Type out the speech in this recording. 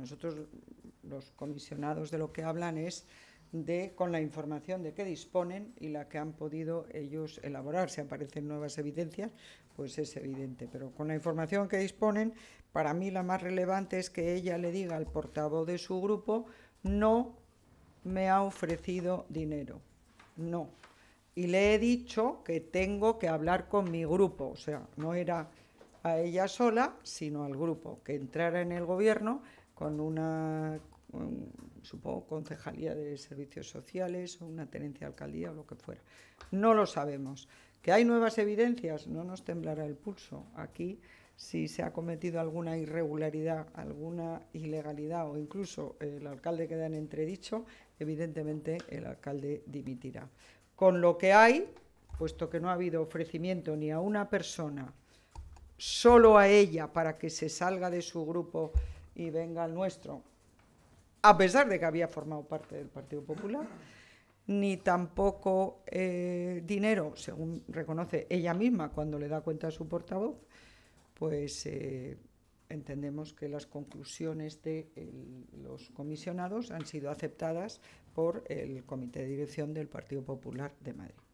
nosotros los comisionados de lo que hablan es de con la información de que disponen y la que han podido ellos elaborar. Si aparecen nuevas evidencias, pues es evidente. Pero con la información que disponen, para mí la más relevante es que ella le diga al portavoz de su grupo, no me ha ofrecido dinero. No. Y le he dicho que tengo que hablar con mi grupo. O sea, no era a ella sola, sino al grupo, que entrara en el gobierno con una, supongo, concejalía de servicios sociales o una tenencia de alcaldía o lo que fuera. No lo sabemos. ¿Que hay nuevas evidencias? No nos temblará el pulso. Aquí, si se ha cometido alguna irregularidad, alguna ilegalidad o incluso el alcalde queda en entredicho, evidentemente el alcalde dimitirá. Con lo que hay, puesto que no ha habido ofrecimiento ni a una persona, solo a ella para que se salga de su grupo y venga el nuestro, a pesar de que había formado parte del Partido Popular, ni tampoco eh, dinero, según reconoce ella misma cuando le da cuenta a su portavoz, pues eh, entendemos que las conclusiones de los comisionados han sido aceptadas por el Comité de Dirección del Partido Popular de Madrid.